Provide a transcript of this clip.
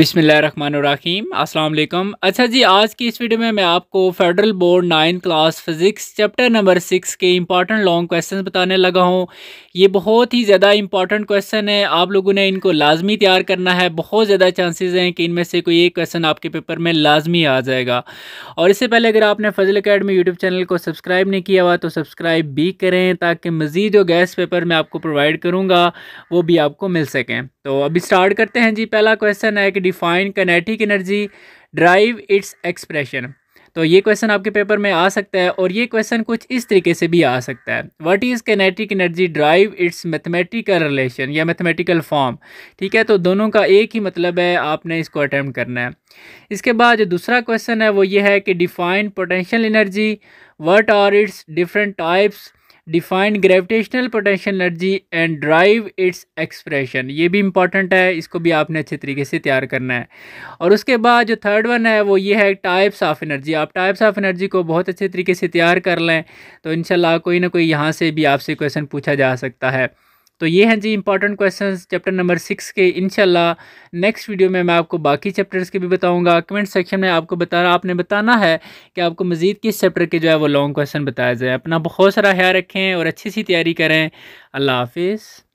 बिसमीम अस्सलाम अच्छा जी आज की इस वीडियो में मैं आपको federal board nine class physics chapter number six के इम्पॉर्टेंट लॉन्ग क्वेश्चन बताने लगा हूँ ये बहुत ही ज़्यादा इंपॉर्टेंट क्वेश्चन है आप लोगों ने इनको लाजमी तैयार करना है बहुत ज़्यादा चांसेस हैं कि इनमें से कोई एक क्वेश्चन आपके पेपर में लाजमी आ जाएगा और इससे पहले अगर आपने फजल अकेडमी यूट्यूब चैनल को सब्सक्राइब नहीं किया हुआ तो सब्सक्राइब भी करें ताकि मज़ीद जो गैस पेपर मैं आपको प्रोवाइड करूँगा वो भी आपको मिल सकें तो अभी स्टार्ट करते हैं जी पहला क्वेश्चन है कि define kinetic energy derive its expression तो ये क्वेश्चन आपके पेपर में आ सकता है और ये क्वेश्चन कुछ इस तरीके से भी आ सकता है what is kinetic energy derive its mathematical relation या मैथमेटिकल फॉर्म ठीक है तो दोनों का एक ही मतलब है आपने इसको अटैम्प्ट करना है इसके बाद जो दूसरा क्वेश्चन है वो ये है कि define potential energy what are its different types define gravitational potential energy and derive its expression ये भी इंपॉर्टेंट है इसको भी आपने अच्छे तरीके से तैयार करना है और उसके बाद जो थर्ड वन है वो ये है टाइप्स ऑफ एनर्जी आप टाइप्स ऑफ एनर्जी को बहुत अच्छे तरीके से तैयार कर लें तो इन कोई ना कोई यहाँ से भी आपसे क्वेश्चन पूछा जा सकता है तो ये हैं जी important questions chapter number six के इनशाला नेक्स्ट वीडियो में मैं आपको बाकी चैप्टर्स के भी बताऊंगा कमेंट सेक्शन में आपको बता आपने बताना है कि आपको मज़ीद किस चैप्टर के जो है वो लॉन्ग क्वेश्चन बताया जाए अपना बहुत सारा ख्याल रखें और अच्छी सी तैयारी करें अल्लाह हाफिज़